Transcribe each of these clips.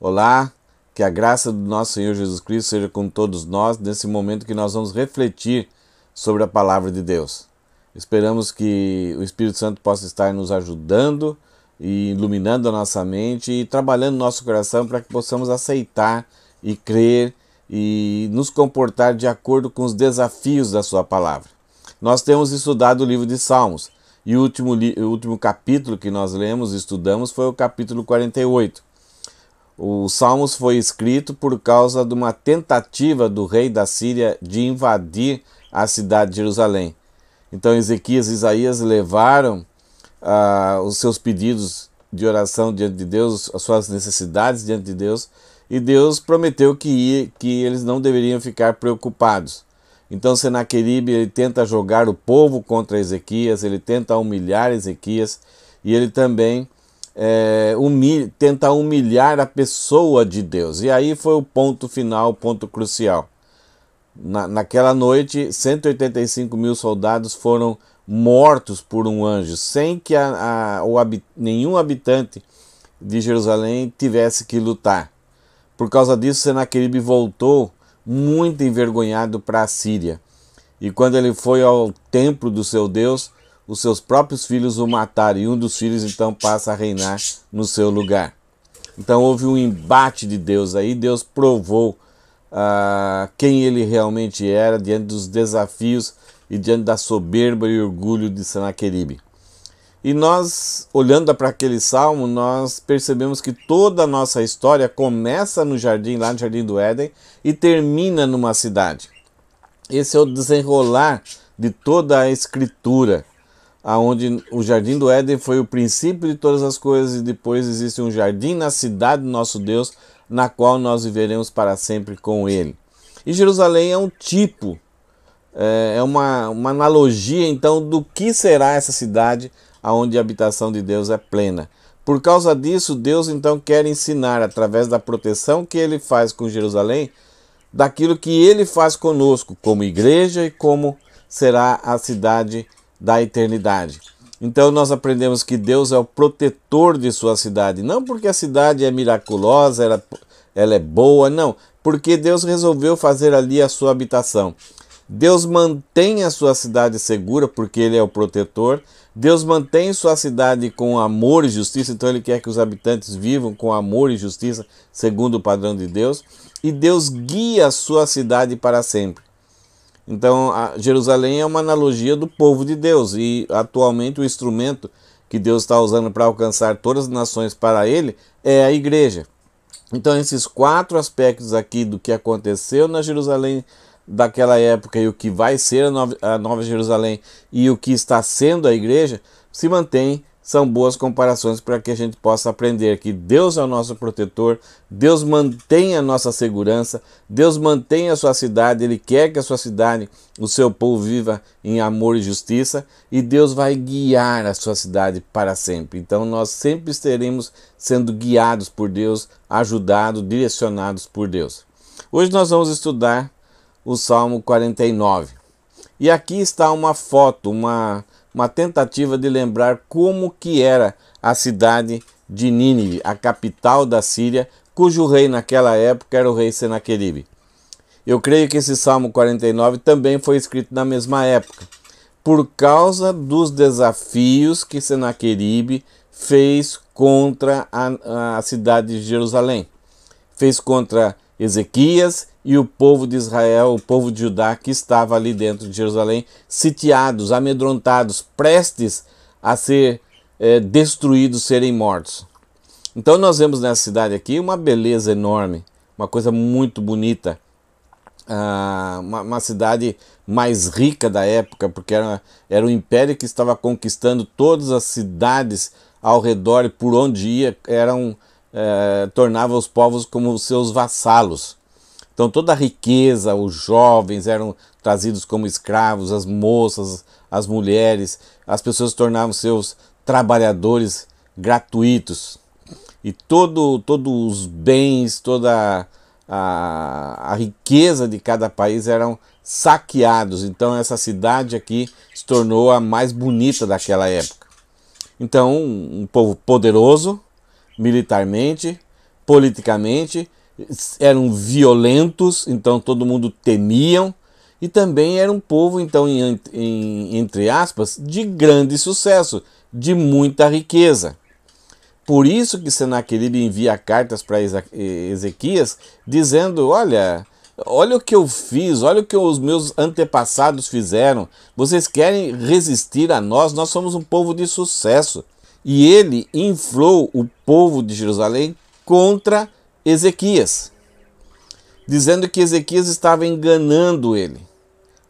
Olá, que a graça do nosso Senhor Jesus Cristo seja com todos nós nesse momento que nós vamos refletir sobre a palavra de Deus. Esperamos que o Espírito Santo possa estar nos ajudando e iluminando a nossa mente e trabalhando nosso coração para que possamos aceitar e crer e nos comportar de acordo com os desafios da sua palavra. Nós temos estudado o livro de Salmos e o último, o último capítulo que nós lemos e estudamos foi o capítulo 48. O Salmos foi escrito por causa de uma tentativa do rei da Síria de invadir a cidade de Jerusalém. Então, Ezequias e Isaías levaram ah, os seus pedidos de oração diante de Deus, as suas necessidades diante de Deus, e Deus prometeu que, ia, que eles não deveriam ficar preocupados. Então Senaqueribe ele tenta jogar o povo contra Ezequias, ele tenta humilhar Ezequias e ele também é, tenta humilhar a pessoa de Deus. E aí foi o ponto final, o ponto crucial. Na, naquela noite, 185 mil soldados foram mortos por um anjo, sem que a, a, habit, nenhum habitante de Jerusalém tivesse que lutar. Por causa disso, Senaqueribe voltou muito envergonhado para a Síria. E quando ele foi ao templo do seu Deus, os seus próprios filhos o mataram, e um dos filhos então passa a reinar no seu lugar. Então houve um embate de Deus aí, Deus provou ah, quem ele realmente era diante dos desafios e diante da soberba e orgulho de Sanaqueribe. E nós, olhando para aquele salmo, nós percebemos que toda a nossa história começa no jardim, lá no Jardim do Éden, e termina numa cidade. Esse é o desenrolar de toda a escritura aonde o jardim do Éden foi o princípio de todas as coisas e depois existe um jardim na cidade do nosso Deus, na qual nós viveremos para sempre com ele. E Jerusalém é um tipo, é, é uma, uma analogia então do que será essa cidade aonde a habitação de Deus é plena. Por causa disso, Deus então quer ensinar através da proteção que ele faz com Jerusalém, daquilo que ele faz conosco como igreja e como será a cidade da eternidade. Então nós aprendemos que Deus é o protetor de sua cidade, não porque a cidade é miraculosa, ela, ela é boa, não, porque Deus resolveu fazer ali a sua habitação. Deus mantém a sua cidade segura, porque Ele é o protetor. Deus mantém sua cidade com amor e justiça, então Ele quer que os habitantes vivam com amor e justiça, segundo o padrão de Deus. E Deus guia a sua cidade para sempre. Então, Jerusalém é uma analogia do povo de Deus e atualmente o instrumento que Deus está usando para alcançar todas as nações para Ele é a igreja. Então, esses quatro aspectos aqui do que aconteceu na Jerusalém daquela época e o que vai ser a Nova Jerusalém e o que está sendo a igreja se mantém são boas comparações para que a gente possa aprender que Deus é o nosso protetor, Deus mantém a nossa segurança, Deus mantém a sua cidade, Ele quer que a sua cidade, o seu povo viva em amor e justiça, e Deus vai guiar a sua cidade para sempre. Então nós sempre estaremos sendo guiados por Deus, ajudados, direcionados por Deus. Hoje nós vamos estudar o Salmo 49. E aqui está uma foto, uma uma tentativa de lembrar como que era a cidade de Nínive, a capital da Síria, cujo rei naquela época era o rei Senaqueribe. Eu creio que esse Salmo 49 também foi escrito na mesma época, por causa dos desafios que Senaqueribe fez contra a, a cidade de Jerusalém. Fez contra Ezequias e o povo de Israel, o povo de Judá que estava ali dentro de Jerusalém, sitiados, amedrontados, prestes a ser é, destruídos, serem mortos. Então nós vemos nessa cidade aqui uma beleza enorme, uma coisa muito bonita, ah, uma, uma, cidade mais rica da época, porque era, era um império que estava conquistando todas as cidades ao redor e por onde ia eram é, tornava os povos como seus vassalos. Então toda a riqueza, os jovens eram trazidos como escravos, as moças, as mulheres, as pessoas tornavam seus trabalhadores gratuitos. E todo, todos os bens, toda a, a riqueza de cada país eram saqueados. Então essa cidade aqui se tornou a mais bonita daquela época. Então um povo poderoso, militarmente, politicamente, eram violentos, então todo mundo temiam, e também era um povo, então, em, em, entre aspas, de grande sucesso, de muita riqueza. Por isso que Senaqueribe envia cartas para Ezequias, dizendo, olha, olha o que eu fiz, olha o que os meus antepassados fizeram, vocês querem resistir a nós, nós somos um povo de sucesso. E ele inflou o povo de Jerusalém contra Ezequias, dizendo que Ezequias estava enganando ele,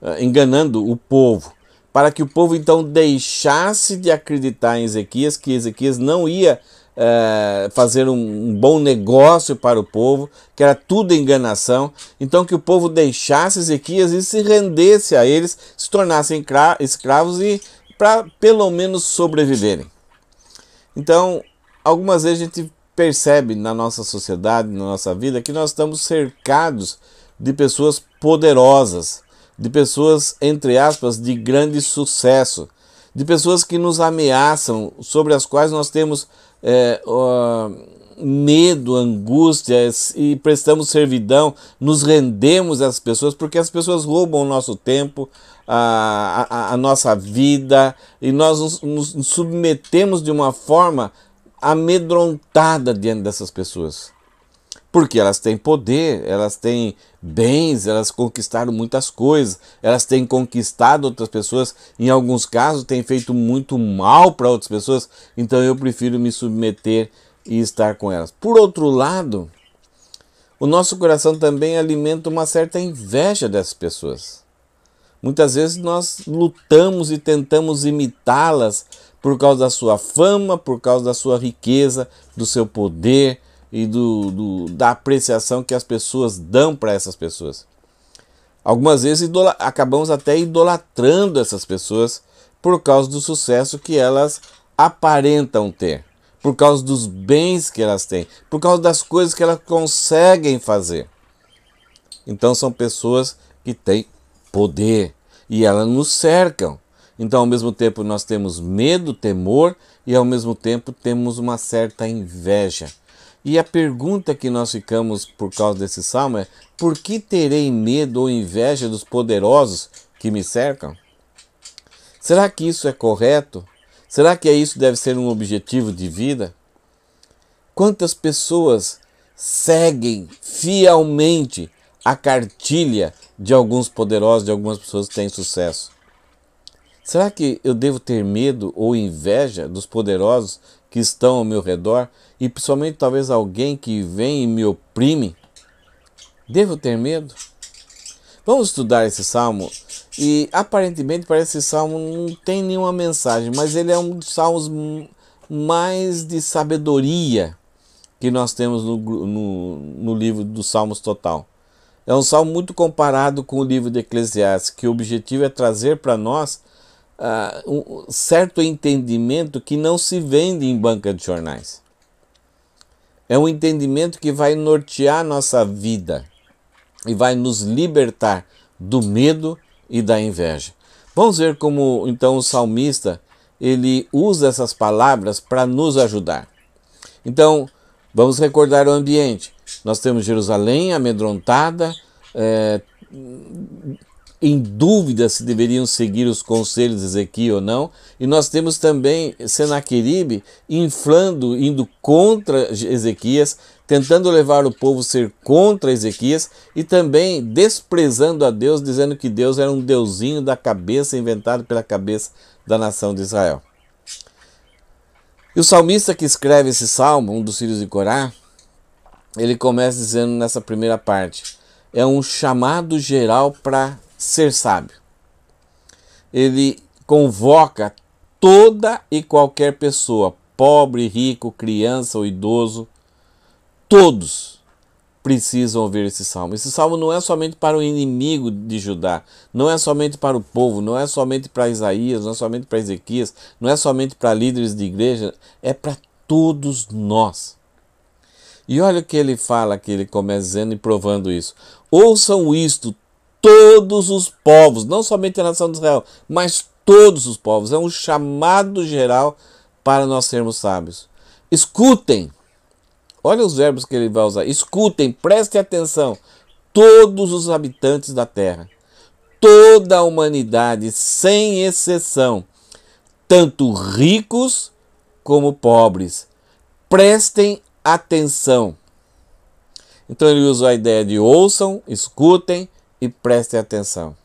ah, enganando o povo, para que o povo então deixasse de acreditar em Ezequias, que Ezequias não ia é, fazer um, bom negócio para o povo, que era tudo enganação. Então, que o povo deixasse Ezequias e se rendesse a eles, se tornassem escravos e para pelo menos sobreviverem. Então, algumas vezes a gente percebe na nossa sociedade, na nossa vida, que nós estamos cercados de pessoas poderosas, de pessoas, entre aspas, de grande sucesso, de pessoas que nos ameaçam, sobre as quais nós temos é, uh, medo, angústia e prestamos servidão, nos rendemos às pessoas, porque as pessoas roubam o nosso tempo, a, a, a nossa vida, e nós nos, nos submetemos de uma forma amedrontada diante dessas pessoas. Porque elas têm poder, elas têm bens, elas conquistaram muitas coisas, elas têm conquistado outras pessoas, em alguns casos têm feito muito mal para outras pessoas, então eu prefiro me submeter e estar com elas. Por outro lado, o nosso coração também alimenta uma certa inveja dessas pessoas. Muitas vezes nós lutamos e tentamos imitá-las por causa da sua fama, por causa da sua riqueza, do seu poder e do, do da apreciação que as pessoas dão para essas pessoas. Algumas vezes acabamos até idolatrando essas pessoas por causa do sucesso que elas aparentam ter por causa dos bens que elas têm, por causa das coisas que elas conseguem fazer. Então são pessoas que têm poder e elas nos cercam. Então, ao mesmo tempo, nós temos medo, temor e ao mesmo tempo temos uma certa inveja. E a pergunta que nós ficamos por causa desse salmo é: por que terei medo ou inveja dos poderosos que me cercam? Será que isso é correto? Será que é isso deve ser um objetivo de vida? Quantas pessoas seguem fielmente a cartilha de alguns poderosos, de algumas pessoas que têm sucesso? Será que eu devo ter medo ou inveja dos poderosos que estão ao meu redor e principalmente talvez alguém que vem e me oprime? Devo ter medo? Vamos estudar esse salmo e aparentemente parece que esse salmo não tem nenhuma mensagem, mas ele é um dos salmos mais de sabedoria que nós temos no, no, no livro dos Salmos Total. É um salmo muito comparado com o livro de Eclesiastes, que o objetivo é trazer para nós uh, um certo entendimento que não se vende em banca de jornais. É um entendimento que vai nortear nossa vida e vai nos libertar do medo e da inveja. Vamos ver como então o salmista ele usa essas palavras para nos ajudar. Então, vamos recordar o ambiente. Nós temos Jerusalém amedrontada, é, em dúvida se deveriam seguir os conselhos de Ezequiel ou não, e nós temos também Senaqueribe inflando, indo contra Ezequias, tentando levar o povo a ser contra Ezequias e também desprezando a Deus, dizendo que Deus era um deusinho da cabeça inventado pela cabeça da nação de Israel. E o salmista que escreve esse salmo, um dos filhos de Corá, ele começa dizendo nessa primeira parte: é um chamado geral para ser sábio. Ele convoca toda e qualquer pessoa, pobre, rico, criança ou idoso, todos precisam ouvir esse salmo. Esse salmo não é somente para o inimigo de Judá, não é somente para o povo, não é somente para Isaías, não é somente para Ezequias, não é somente para líderes de igreja, é para todos nós. E olha o que ele fala que ele começa dizendo e provando isso. Ouçam isto todos os povos, não somente a nação de Israel, mas todos os povos. É um chamado geral para nós sermos sábios. Escutem, olha os verbos que ele vai usar: escutem, prestem atenção, todos os habitantes da terra, toda a humanidade, sem exceção, tanto ricos como pobres. Prestem atenção. Então ele usa a ideia de ouçam, escutem, e prestem atenção.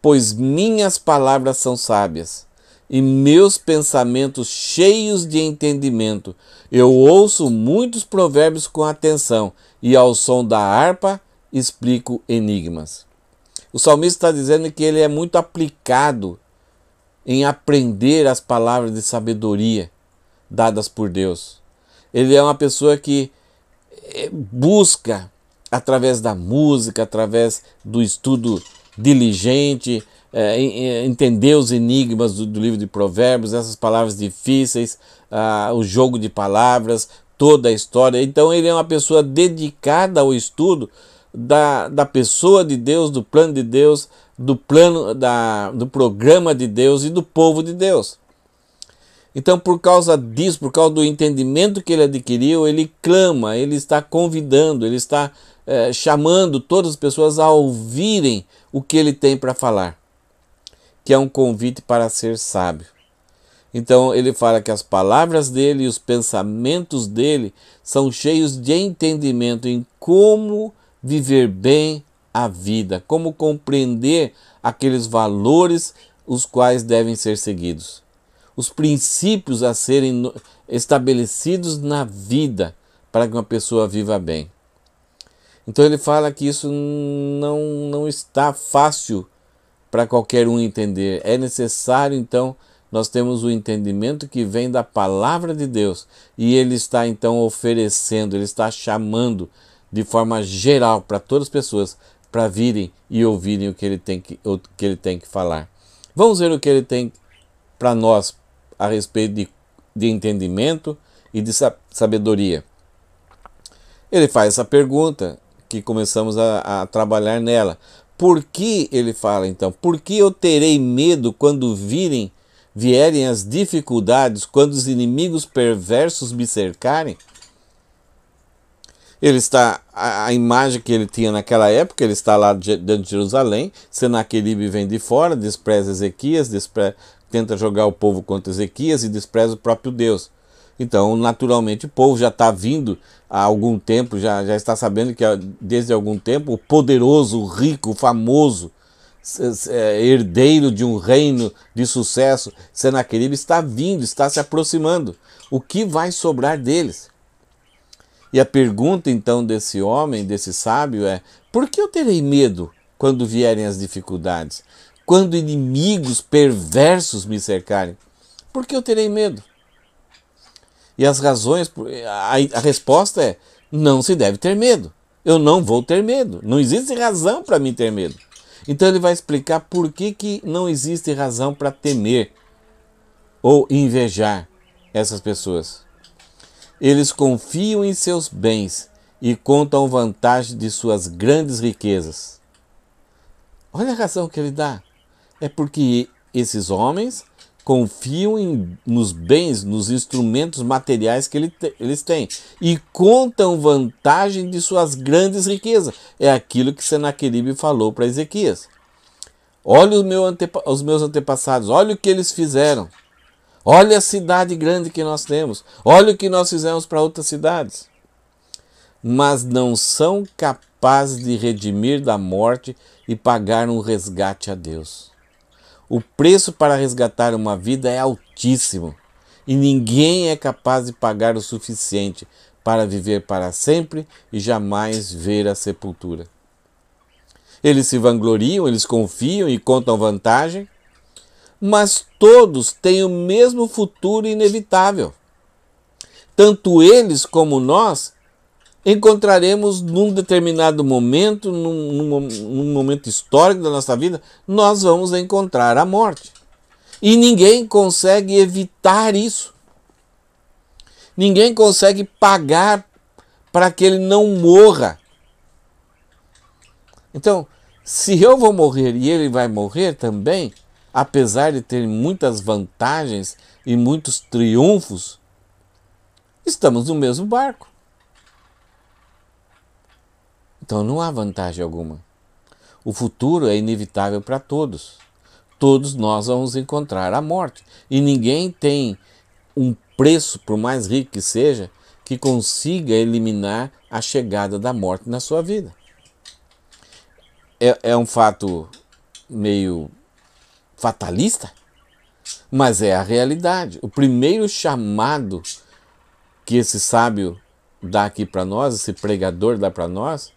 Pois minhas palavras são sábias e meus pensamentos cheios de entendimento. Eu ouço muitos provérbios com atenção e ao som da harpa explico enigmas. O salmista está dizendo que ele é muito aplicado em aprender as palavras de sabedoria dadas por Deus. Ele é uma pessoa que eh, busca através da música, através do estudo diligente, é, entender os enigmas do, do, livro de Provérbios, essas palavras difíceis, o jogo de palavras, toda a história. Então, ele é uma pessoa dedicada ao estudo da, da pessoa de Deus, do plano de Deus, do plano da, do programa de Deus e do povo de Deus. Então, por causa disso, por causa do entendimento que ele adquiriu, ele clama, ele está convidando, ele está é, chamando todas as pessoas a ouvirem o que ele tem para falar, que é um convite para ser sábio. Então ele fala que as palavras dele e os pensamentos dele são cheios de entendimento em como viver bem a vida, como compreender aqueles valores os quais devem ser seguidos, os princípios a serem estabelecidos na vida para que uma pessoa viva bem. Então ele fala que isso não, não está fácil para qualquer um entender. É necessário, então, nós temos o entendimento que vem da palavra de Deus e ele está, então, oferecendo, ele está chamando de forma geral para todas as pessoas para virem e ouvirem o que ele tem que, o que, ele tem que falar. Vamos ver o que ele tem para nós a respeito de, de entendimento e de sabedoria. Ele faz essa pergunta que começamos a, a trabalhar nela. Por que ele fala então? Por que eu terei medo quando virem, vierem as dificuldades, quando os inimigos perversos me cercarem? Ele está a, imagem que ele tinha naquela época, ele está lá dentro de Jerusalém, Senaqueribe vem de fora, despreza Ezequias, tenta jogar o povo contra Ezequias e despreza o próprio Deus. Então, naturalmente, o povo já está vindo há algum tempo, já, já está sabendo que desde algum tempo o poderoso, o rico, o famoso, é, herdeiro de um reino de sucesso, Senaquerib está vindo, está se aproximando. O que vai sobrar deles? E a pergunta então desse homem, desse sábio é: por que eu terei medo quando vierem as dificuldades? Quando inimigos perversos me cercarem? Por que eu terei medo? E as razões, a, a resposta é: não se deve ter medo. Eu não vou ter medo. Não existe razão para mim ter medo. Então ele vai explicar por que, que não existe razão para temer ou invejar essas pessoas. Eles confiam em seus bens e contam vantagem de suas grandes riquezas. Olha a razão que ele dá. É porque esses homens confiam em, nos bens, nos instrumentos materiais que ele te, eles têm e contam vantagem de suas grandes riquezas. É aquilo que Senaqueribe falou para Ezequias. Olha os, meu os meus antepassados, olha o que eles fizeram. Olha a cidade grande que nós temos. Olha o que nós fizemos para outras cidades. Mas não são capazes de redimir da morte e pagar um resgate a Deus. O preço para resgatar uma vida é altíssimo e ninguém é capaz de pagar o suficiente para viver para sempre e jamais ver a sepultura. Eles se vangloriam, eles confiam e contam vantagem, mas todos têm o mesmo futuro inevitável. Tanto eles como nós encontraremos num determinado momento, num, num, num, momento histórico da nossa vida, nós vamos encontrar a morte. E ninguém consegue evitar isso. Ninguém consegue pagar para que ele não morra. Então, se eu vou morrer e ele vai morrer também, apesar de ter muitas vantagens e muitos triunfos, estamos no mesmo barco. Então não há vantagem alguma. O futuro é inevitável para todos. Todos nós vamos encontrar a morte. E ninguém tem um preço, por mais rico que seja, que consiga eliminar a chegada da morte na sua vida. É, é um fato meio fatalista, mas é a realidade. O primeiro chamado que esse sábio dá aqui para nós, esse pregador dá para nós,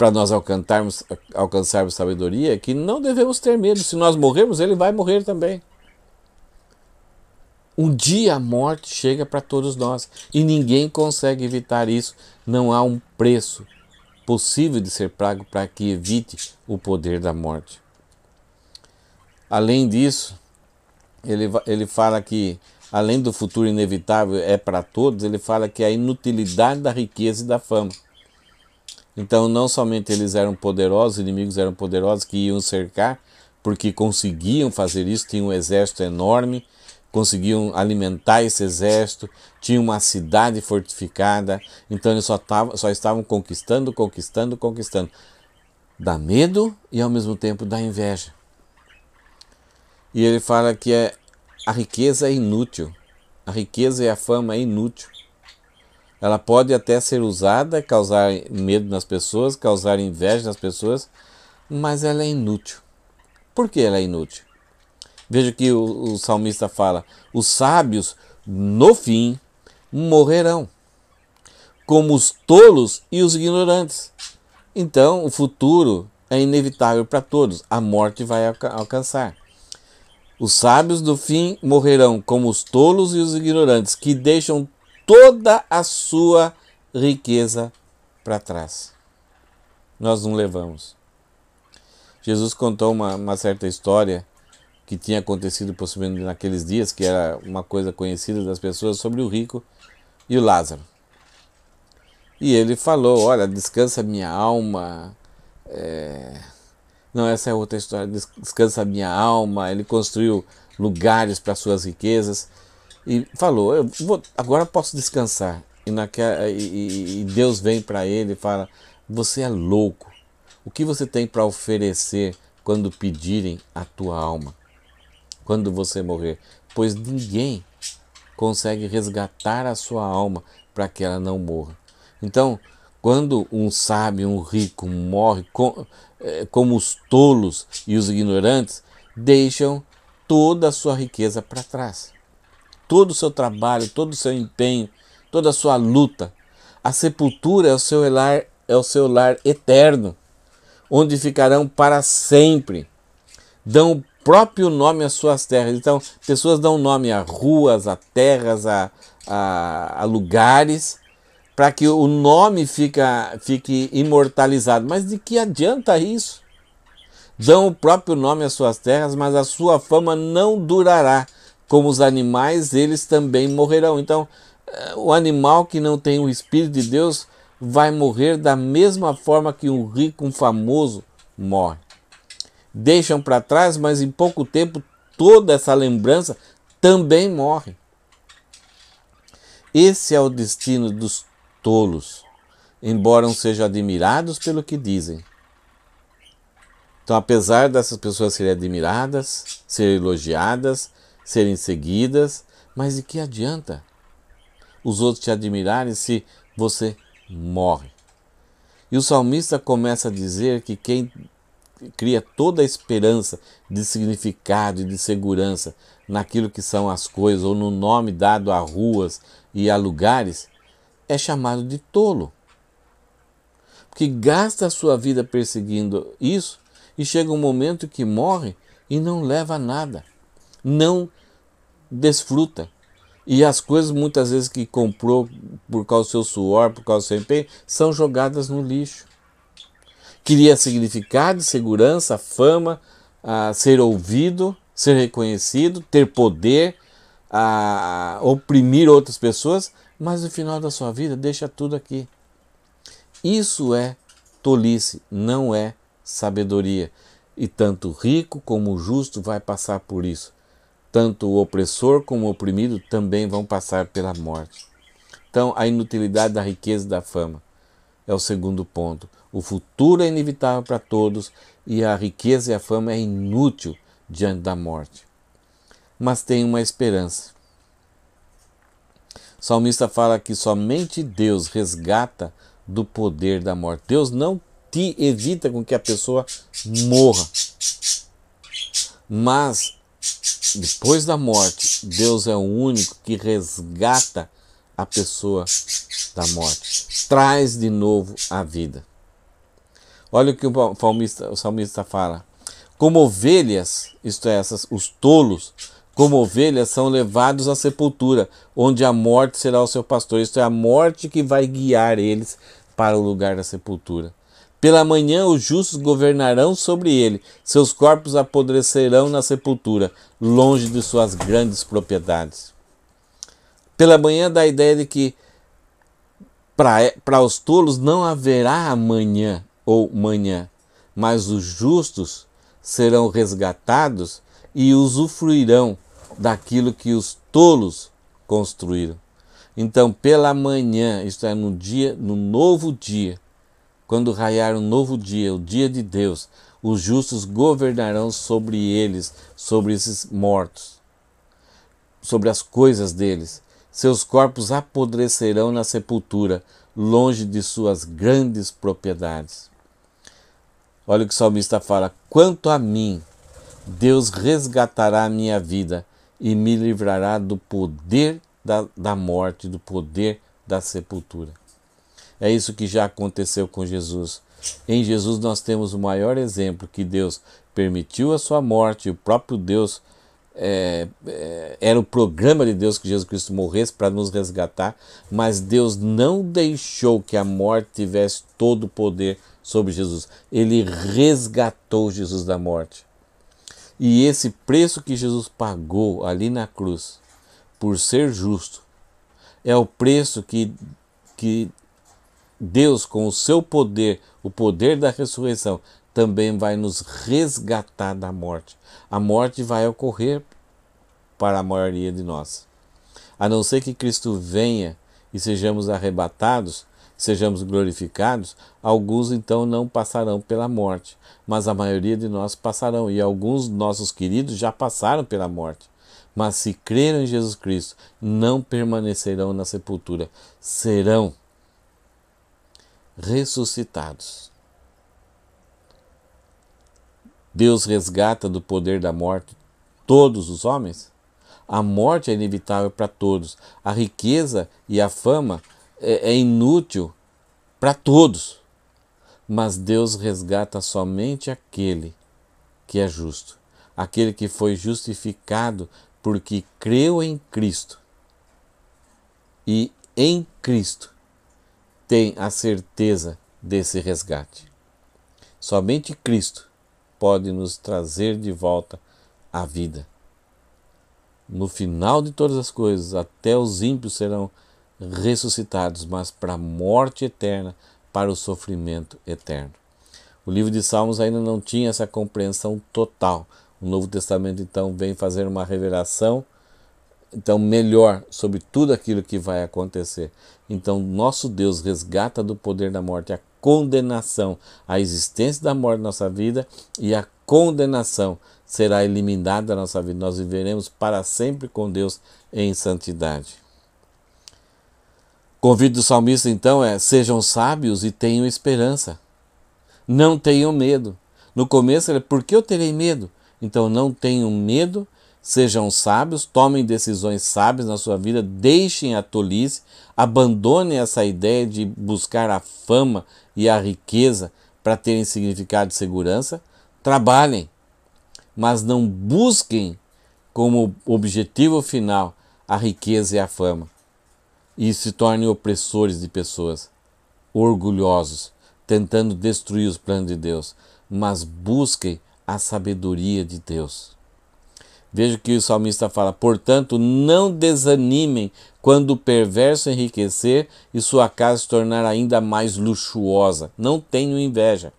para nós alcançarmos, alcançarmos sabedoria, que não devemos ter medo. Se nós morrermos, ele vai morrer também. Um dia a morte chega para todos nós e ninguém consegue evitar isso. Não há um preço possível de ser pago para que evite o poder da morte. Além disso, ele, ele fala que, além do futuro inevitável é para todos, ele fala que a inutilidade da riqueza e da fama. Então, não somente eles eram poderosos, os inimigos eram poderosos que iam cercar, porque conseguiam fazer isso, tinham um exército enorme, conseguiam alimentar esse exército, tinham uma cidade fortificada, então eles só, tavam, só estavam conquistando, conquistando, conquistando. Dá medo e ao mesmo tempo dá inveja. E ele fala que é, a riqueza é inútil, a riqueza e a fama é inútil. Ela pode até ser usada, causar medo nas pessoas, causar inveja nas pessoas, mas ela é inútil. Por que ela é inútil? Veja que o, o salmista fala: os sábios, no fim, morrerão, como os tolos e os ignorantes. Então, o futuro é inevitável para todos, a morte vai alcançar. Os sábios do fim morrerão como os tolos e os ignorantes, que deixam toda a sua riqueza para trás. Nós não levamos. Jesus contou uma, uma certa história que tinha acontecido possivelmente naqueles dias, que era uma coisa conhecida das pessoas sobre o rico e o Lázaro. E ele falou: Olha, descansa minha alma. É... Não, essa é outra história. Descansa minha alma. Ele construiu lugares para suas riquezas e falou: eu vou, agora posso descansar. E, naquela, e, e Deus vem para ele e fala: Você é louco. O que você tem para oferecer quando pedirem a tua alma? Quando você morrer? Pois ninguém consegue resgatar a sua alma para que ela não morra. Então, quando um sábio, um rico morre, com, é, como os tolos e os ignorantes deixam toda a sua riqueza para trás todo o seu trabalho, todo o seu empenho, toda a sua luta. A sepultura é o seu lar, é o seu lar eterno, onde ficarão para sempre. Dão o próprio nome às suas terras. Então, pessoas dão nome a ruas, a terras, a, a, a lugares, para que o nome fica, fique imortalizado. Mas de que adianta isso? Dão o próprio nome às suas terras, mas a sua fama não durará como os animais, eles também morrerão. Então, eh, o animal que não tem o Espírito de Deus vai morrer da mesma forma que um rico, um famoso morre. Deixam para trás, mas em pouco tempo toda essa lembrança também morre. Esse é o destino dos tolos, embora não sejam admirados pelo que dizem. Então, apesar dessas pessoas serem admiradas, serem elogiadas, serem seguidas, mas de que adianta os outros te admirarem se você morre? E o salmista começa a dizer que quem cria toda a esperança de significado e de segurança naquilo que são as coisas ou no nome dado a ruas e a lugares é chamado de tolo. Porque gasta a sua vida perseguindo isso e chega um momento que morre e não leva a nada. Não desfruta. E as coisas muitas vezes que comprou por causa do seu suor, por causa do seu empenho, são jogadas no lixo. Queria significado, segurança, fama, a ser ouvido, ser reconhecido, ter poder, a oprimir outras pessoas, mas no final da sua vida deixa tudo aqui. Isso é tolice, não é sabedoria. E tanto rico como justo vai passar por isso. Tanto o opressor como o oprimido também vão passar pela morte. Então, a inutilidade da riqueza e da fama é o segundo ponto. O futuro é inevitável para todos e a riqueza e a fama é inútil diante da morte. Mas tem uma esperança. O salmista fala que somente Deus resgata do poder da morte. Deus não te evita com que a pessoa morra, mas depois da morte, Deus é o único que resgata a pessoa da morte, traz de novo a vida. Olha o que o salmista, o salmista fala. Como ovelhas, isto é, essas, os tolos, como ovelhas são levados à sepultura, onde a morte será o seu pastor. Isto é, a morte que vai guiar eles para o lugar da sepultura. Pela manhã os justos governarão sobre ele, seus corpos apodrecerão na sepultura, longe de suas grandes propriedades. Pela manhã dá a ideia de que para os tolos não haverá amanhã ou manhã, mas os justos serão resgatados e usufruirão daquilo que os tolos construíram. Então, pela manhã, isto é, no dia, no novo dia, quando raiar um novo dia, o dia de Deus, os justos governarão sobre eles, sobre esses mortos, sobre as coisas deles. Seus corpos apodrecerão na sepultura, longe de suas grandes propriedades. Olha o que o salmista fala: Quanto a mim, Deus resgatará a minha vida e me livrará do poder da, da morte, do poder da sepultura. É isso que já aconteceu com Jesus. Em Jesus nós temos o maior exemplo que Deus permitiu a sua morte, o próprio Deus é, é, era o programa de Deus que Jesus Cristo morresse para nos resgatar, mas Deus não deixou que a morte tivesse todo o poder sobre Jesus. Ele resgatou Jesus da morte. E esse preço que Jesus pagou ali na cruz, por ser justo, é o preço que, que Deus, com o seu poder, o poder da ressurreição, também vai nos resgatar da morte. A morte vai ocorrer para a maioria de nós. A não ser que Cristo venha e sejamos arrebatados, sejamos glorificados, alguns então não passarão pela morte, mas a maioria de nós passarão, e alguns nossos queridos já passaram pela morte. Mas se creram em Jesus Cristo, não permanecerão na sepultura, serão ressuscitados. Deus resgata do poder da morte todos os homens? A morte é inevitável para todos. A riqueza e a fama é, é, inútil para todos. Mas Deus resgata somente aquele que é justo, aquele que foi justificado porque creu em Cristo. E em Cristo tem a certeza desse resgate. Somente Cristo pode nos trazer de volta à vida. No final de todas as coisas, até os ímpios serão ressuscitados, mas para a morte eterna, para o sofrimento eterno. O livro de Salmos ainda não tinha essa compreensão total. O Novo Testamento então vem fazer uma revelação então melhor sobre tudo aquilo que vai acontecer. Então, nosso Deus resgata do poder da morte a condenação, a existência da morte na nossa vida e a condenação será eliminada da nossa vida. Nós viveremos para sempre com Deus em santidade. O do salmista então é: sejam sábios e tenham esperança. Não tenham medo. No começo ele é: por que eu terei medo? Então não tenham medo Sejam sábios, tomem decisões sábias na sua vida, deixem a tolice, abandonem essa ideia de buscar a fama e a riqueza para terem significado de segurança. Trabalhem, mas não busquem como objetivo final a riqueza e a fama e se tornem opressores de pessoas, orgulhosos, tentando destruir os planos de Deus, mas busquem a sabedoria de Deus. Veja que o salmista fala: portanto, não desanimem quando o perverso enriquecer e sua casa se tornar ainda mais luxuosa. Não tenham inveja.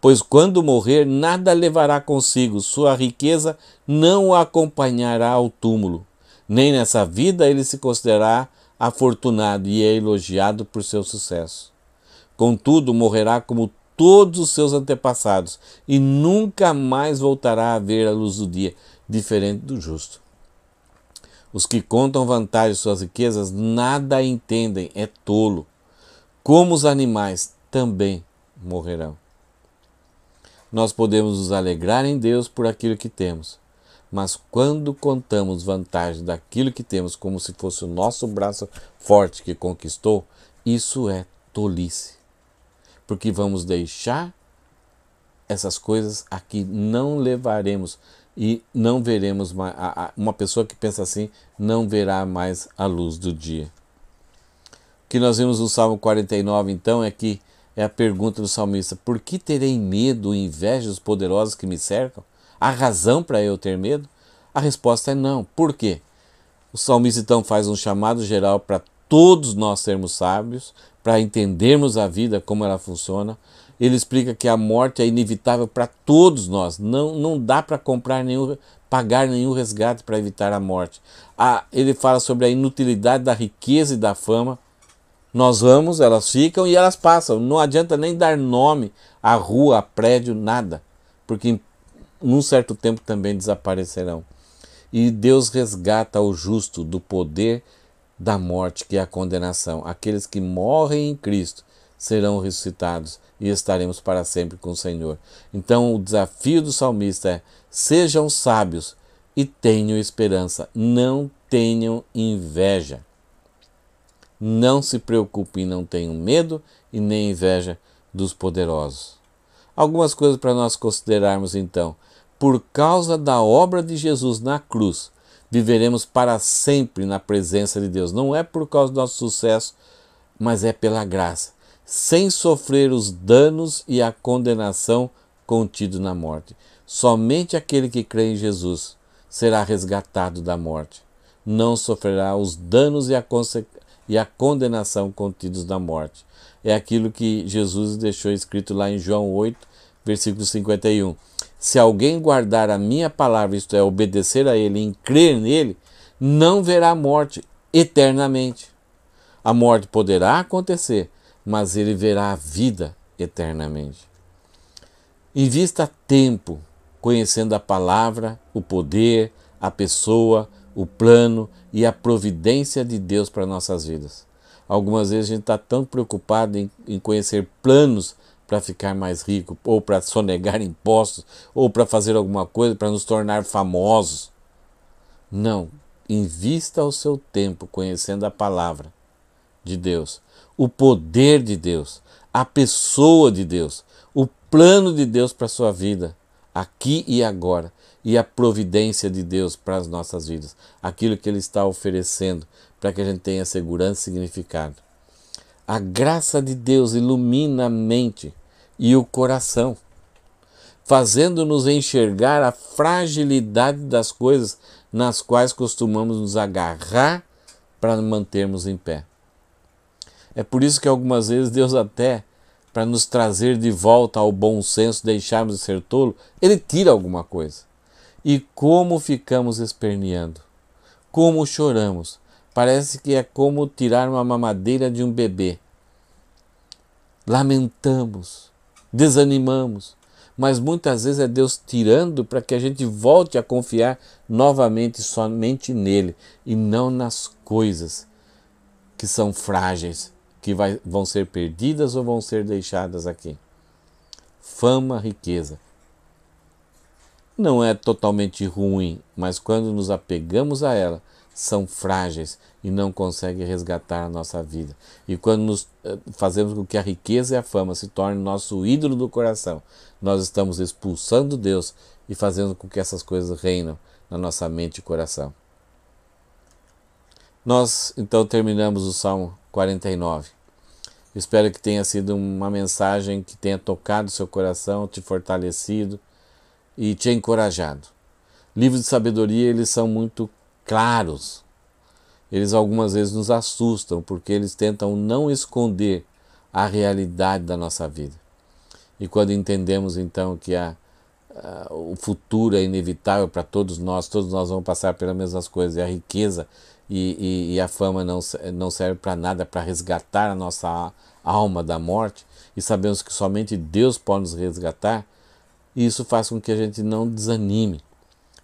Pois quando morrer, nada levará consigo, sua riqueza não o acompanhará ao túmulo. Nem nessa vida ele se considerará afortunado e é elogiado por seu sucesso. Contudo, morrerá como todos os seus antepassados e nunca mais voltará a ver a luz do dia diferente do justo. Os que contam vantagens de suas riquezas nada entendem, é tolo. Como os animais também morrerão. Nós podemos nos alegrar em Deus por aquilo que temos, mas quando contamos vantagens daquilo que temos como se fosse o nosso braço forte que conquistou, isso é tolice. Porque vamos deixar essas coisas a que não levaremos e não veremos mais. Uma pessoa que pensa assim não verá mais a luz do dia. O que nós vemos no Salmo 49, então, é que é a pergunta do salmista: Por que terei medo e inveja dos poderosos que me cercam? Há razão para eu ter medo? A resposta é não. Por quê? O salmista então faz um chamado geral para todos nós sermos sábios, para entendermos a vida, como ela funciona, ele explica que a morte é inevitável para todos nós. Não, não dá para comprar nenhum, pagar nenhum resgate para evitar a morte. Ah, ele fala sobre a inutilidade da riqueza e da fama. Nós vamos, elas ficam e elas passam. Não adianta nem dar nome à rua, a prédio, nada, porque em num certo tempo também desaparecerão. E Deus resgata o justo do poder da morte, que é a condenação. Aqueles que morrem em Cristo serão ressuscitados e estaremos para sempre com o Senhor. Então, o desafio do salmista é: sejam sábios e tenham esperança, não tenham inveja. Não se preocupem, não tenham medo e nem inveja dos poderosos. Algumas coisas para nós considerarmos então. Por causa da obra de Jesus na cruz, viveremos para sempre na presença de Deus. Não é por causa do nosso sucesso, mas é pela graça sem sofrer os danos e a condenação contido na morte. Somente aquele que crê em Jesus será resgatado da morte. Não sofrerá os danos e a, e a condenação contidos na morte. É aquilo que Jesus deixou escrito lá em João 8, versículo 51. Se alguém guardar a minha palavra, isto é, obedecer a ele, em crer nele, não verá morte eternamente. A morte poderá acontecer, mas ele verá a vida eternamente. Invista tempo conhecendo a palavra, o poder, a pessoa, o plano e a providência de Deus para nossas vidas. Algumas vezes a gente está tão preocupado em, em conhecer planos para ficar mais rico, ou para sonegar impostos, ou para fazer alguma coisa para nos tornar famosos. Não, invista o seu tempo conhecendo a palavra de Deus, o poder de Deus, a pessoa de Deus, o plano de Deus para a sua vida, aqui e agora, e a providência de Deus para as nossas vidas, aquilo que Ele está oferecendo para que a gente tenha segurança e significado. A graça de Deus ilumina a mente e o coração, fazendo-nos enxergar a fragilidade das coisas nas quais costumamos nos agarrar para mantermos em pé. É por isso que algumas vezes Deus até para nos trazer de volta ao bom senso, deixarmos de ser tolo, ele tira alguma coisa. E como ficamos esperneando? Como choramos? Parece que é como tirar uma mamadeira de um bebê. Lamentamos, desanimamos, mas muitas vezes é Deus tirando para que a gente volte a confiar novamente somente nele e não nas coisas que são frágeis que vai, vão ser perdidas ou vão ser deixadas aqui. Fama, riqueza. Não é totalmente ruim, mas quando nos apegamos a ela, são frágeis e não conseguem resgatar a nossa vida. E quando nos, eh, fazemos com que a riqueza e a fama se tornem nosso ídolo do coração, nós estamos expulsando Deus e fazendo com que essas coisas reinam na nossa mente e coração. Nós então terminamos o Salmo 49. Espero que tenha sido uma mensagem que tenha tocado seu coração, te fortalecido e te encorajado. Livros de sabedoria, eles são muito claros. Eles algumas vezes nos assustam porque eles tentam não esconder a realidade da nossa vida. E quando entendemos então que a, a, o futuro é inevitável para todos nós, todos nós vamos passar pelas mesmas coisas e a riqueza e, e, e a fama não, não serve para nada para resgatar a nossa alma da morte e sabemos que somente Deus pode nos resgatar, isso faz com que a gente não desanime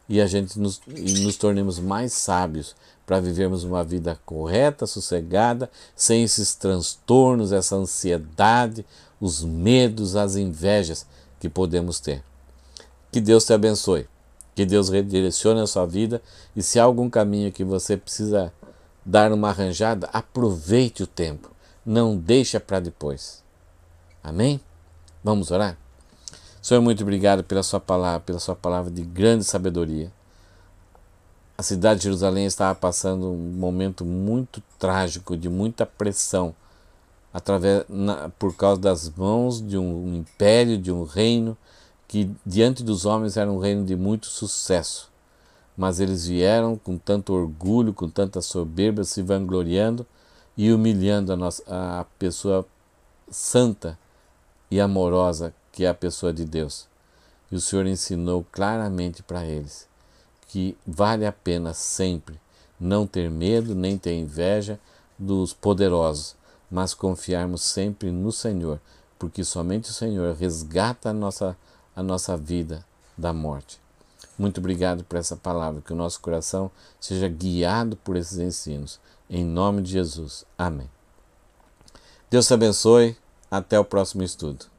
e a gente nos, nos tornemos mais sábios para vivermos uma vida correta, sossegada, sem esses transtornos, essa ansiedade, os medos, as invejas que podemos ter. Que Deus te abençoe. Que Deus redirecione a sua vida e se há algum caminho que você precisa dar uma arranjada, aproveite o tempo, não deixa para depois. Amém? Vamos orar? Senhor, muito obrigado pela sua palavra, pela sua palavra de grande sabedoria. A cidade de Jerusalém estava passando um momento muito trágico, de muita pressão, através na, por causa das mãos de um império, de um reino que diante dos homens era um reino de muito sucesso. Mas eles vieram com tanto orgulho, com tanta soberba, se vangloriando e humilhando a, nossa, a pessoa santa e amorosa que é a pessoa de Deus. E o Senhor ensinou claramente para eles que vale a pena sempre não ter medo nem ter inveja dos poderosos, mas confiarmos sempre no Senhor, porque somente o Senhor resgata a nossa a nossa vida da morte. Muito obrigado por essa palavra, que o nosso coração seja guiado por esses ensinos. Em nome de Jesus. Amém. Deus te abençoe. Até o próximo estudo.